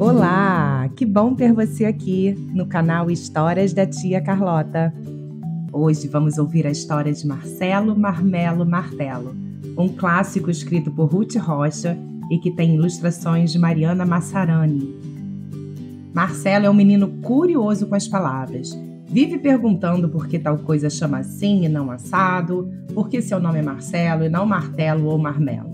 Olá, que bom ter você aqui no canal Histórias da Tia Carlota. Hoje vamos ouvir a história de Marcelo Marmelo Martelo, um clássico escrito por Ruth Rocha e que tem ilustrações de Mariana Massarani. Marcelo é um menino curioso com as palavras. Vive perguntando por que tal coisa chama assim e não assado, por que seu nome é Marcelo e não Martelo ou Marmelo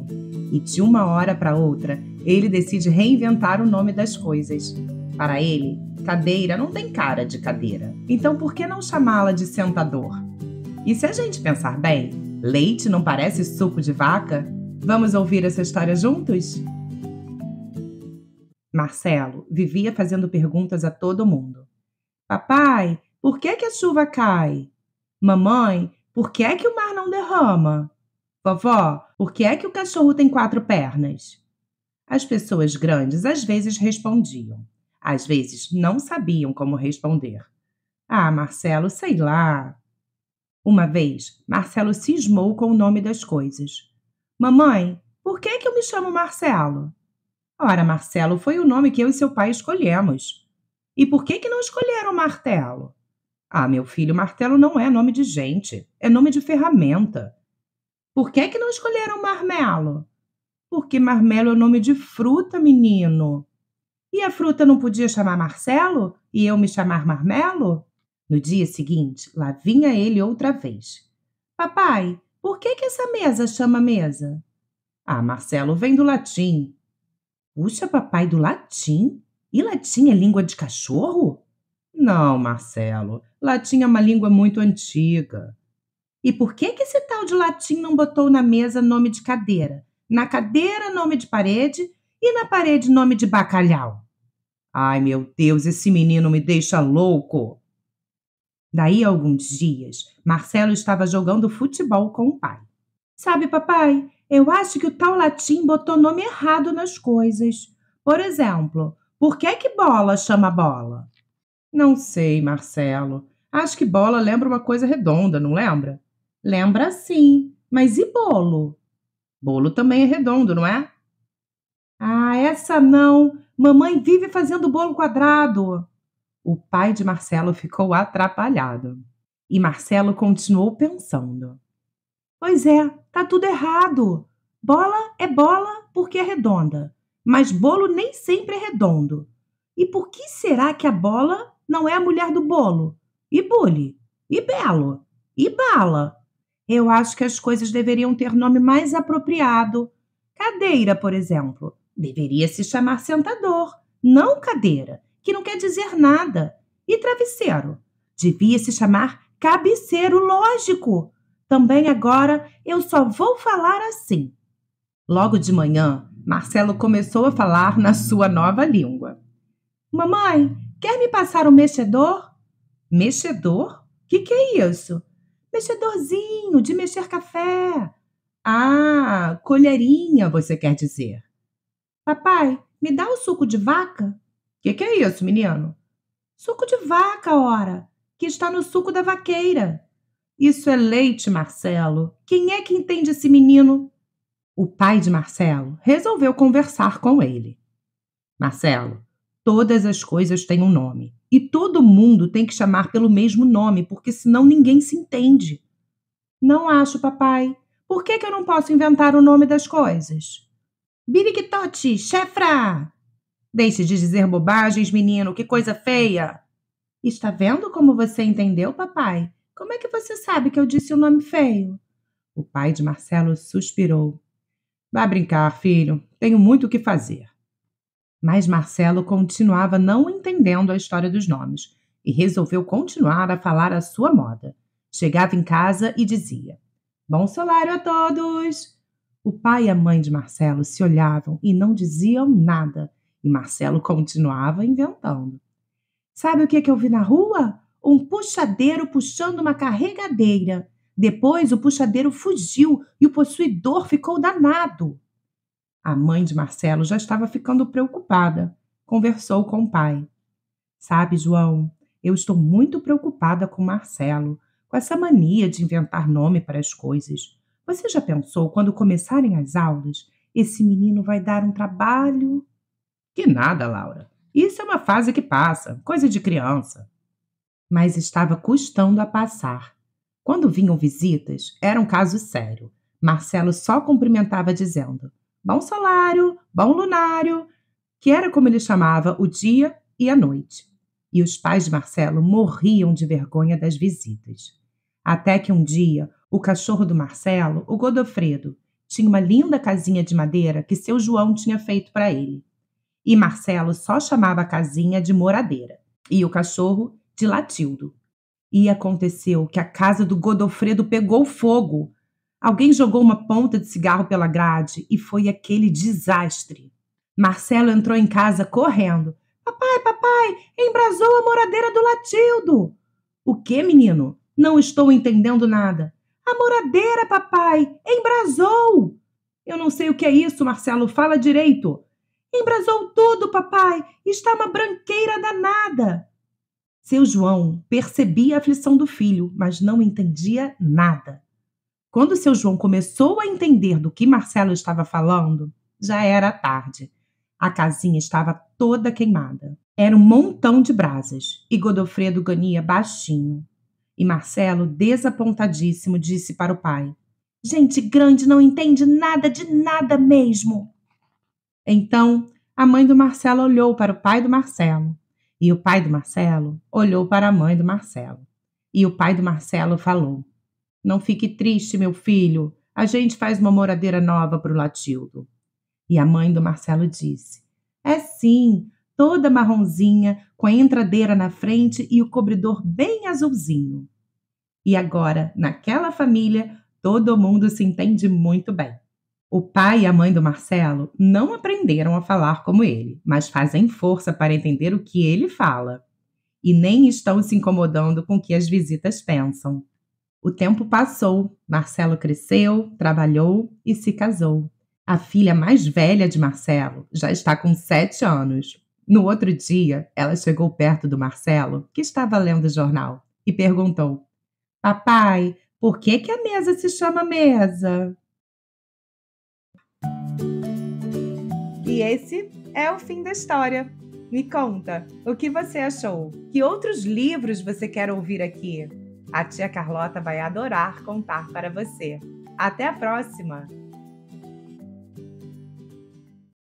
e de uma hora para outra ele decide reinventar o nome das coisas. Para ele, cadeira não tem cara de cadeira, então por que não chamá-la de sentador? E se a gente pensar bem, leite não parece suco de vaca? Vamos ouvir essa história juntos? Marcelo vivia fazendo perguntas a todo mundo. Papai, por que, que a chuva cai? Mamãe, por que, que o mar não derrama? Vovó, por que é que o cachorro tem quatro pernas? As pessoas grandes às vezes respondiam, às vezes não sabiam como responder. Ah, Marcelo, sei lá. Uma vez, Marcelo cismou com o nome das coisas. Mamãe, por que é que eu me chamo Marcelo? Ora, Marcelo foi o nome que eu e seu pai escolhemos. E por que que não escolheram martelo? Ah, meu filho, martelo não é nome de gente, é nome de ferramenta. Por que, que não escolheram marmelo? Porque marmelo é o nome de fruta, menino. E a fruta não podia chamar Marcelo e eu me chamar Marmelo? No dia seguinte, lá vinha ele outra vez. Papai, por que, que essa mesa chama mesa? Ah, Marcelo, vem do latim. Puxa, papai, do latim? E latim é língua de cachorro? Não, Marcelo, latim é uma língua muito antiga. E por que, que esse tal de latim não botou na mesa nome de cadeira? Na cadeira, nome de parede e na parede, nome de bacalhau. Ai, meu Deus, esse menino me deixa louco. Daí a alguns dias, Marcelo estava jogando futebol com o pai. Sabe, papai, eu acho que o tal latim botou nome errado nas coisas. Por exemplo, por que que bola chama bola? Não sei, Marcelo. Acho que bola lembra uma coisa redonda, não lembra? Lembra sim. Mas e bolo? Bolo também é redondo, não é? Ah, essa não. Mamãe vive fazendo bolo quadrado. O pai de Marcelo ficou atrapalhado. E Marcelo continuou pensando. Pois é, tá tudo errado. Bola é bola porque é redonda, mas bolo nem sempre é redondo. E por que será que a bola não é a mulher do bolo? E bule, e belo, e bala, eu acho que as coisas deveriam ter nome mais apropriado. Cadeira, por exemplo, deveria se chamar sentador, não cadeira, que não quer dizer nada. E travesseiro, devia se chamar cabeceiro, lógico. Também agora eu só vou falar assim. Logo de manhã, Marcelo começou a falar na sua nova língua. Mamãe, quer me passar um mexedor? Mexedor? O que, que é isso? Mexedorzinho de mexer café. Ah, colherinha, você quer dizer. Papai, me dá o suco de vaca? Que que é isso, menino? Suco de vaca, ora, que está no suco da vaqueira. Isso é leite, Marcelo. Quem é que entende esse menino? O pai de Marcelo resolveu conversar com ele. Marcelo, todas as coisas têm um nome. E todo mundo tem que chamar pelo mesmo nome, porque senão ninguém se entende. Não acho, papai. Por que, que eu não posso inventar o nome das coisas? Birictote, chefra! Deixe de dizer bobagens, menino, que coisa feia! Está vendo como você entendeu, papai? Como é que você sabe que eu disse o um nome feio? O pai de Marcelo suspirou. Vá brincar, filho. Tenho muito o que fazer. Mas Marcelo continuava não entendendo a história dos nomes e resolveu continuar a falar a sua moda. Chegava em casa e dizia: Bom salário a todos! O pai e a mãe de Marcelo se olhavam e não diziam nada, e Marcelo continuava inventando. Sabe o que, é que eu vi na rua? Um puxadeiro puxando uma carregadeira. Depois o puxadeiro fugiu e o possuidor ficou danado. A mãe de Marcelo já estava ficando preocupada. Conversou com o pai. Sabe, João, eu estou muito preocupada com Marcelo, com essa mania de inventar nome para as coisas. Você já pensou quando começarem as aulas? Esse menino vai dar um trabalho. Que nada, Laura. Isso é uma fase que passa, coisa de criança. Mas estava custando a passar. Quando vinham visitas, era um caso sério. Marcelo só cumprimentava dizendo: bom salário, bom lunário, que era como ele chamava o dia e a noite. E os pais de Marcelo morriam de vergonha das visitas. Até que um dia, o cachorro do Marcelo, o Godofredo, tinha uma linda casinha de madeira que seu João tinha feito para ele. E Marcelo só chamava a casinha de moradeira e o cachorro de Latildo. E aconteceu que a casa do Godofredo pegou fogo, Alguém jogou uma ponta de cigarro pela grade e foi aquele desastre. Marcelo entrou em casa correndo. Papai, papai, embrasou a moradeira do Latildo. O que, menino? Não estou entendendo nada. A moradeira, papai, embrasou. Eu não sei o que é isso, Marcelo, fala direito. Embrasou tudo, papai. Está uma branqueira danada. Seu João percebia a aflição do filho, mas não entendia nada. Quando o seu João começou a entender do que Marcelo estava falando, já era tarde. A casinha estava toda queimada. Era um montão de brasas e Godofredo gania baixinho. E Marcelo, desapontadíssimo, disse para o pai: Gente grande não entende nada de nada mesmo. Então, a mãe do Marcelo olhou para o pai do Marcelo, e o pai do Marcelo olhou para a mãe do Marcelo. E o pai do Marcelo falou: não fique triste, meu filho. A gente faz uma moradeira nova para o Latildo. E a mãe do Marcelo disse: É sim, toda marronzinha, com a entradeira na frente e o cobridor bem azulzinho. E agora, naquela família, todo mundo se entende muito bem. O pai e a mãe do Marcelo não aprenderam a falar como ele, mas fazem força para entender o que ele fala. E nem estão se incomodando com o que as visitas pensam. O tempo passou, Marcelo cresceu, trabalhou e se casou. A filha mais velha de Marcelo já está com sete anos. No outro dia, ela chegou perto do Marcelo, que estava lendo o jornal, e perguntou: Papai, por que, que a mesa se chama mesa? E esse é o fim da história. Me conta, o que você achou? Que outros livros você quer ouvir aqui? A tia Carlota vai adorar contar para você. Até a próxima!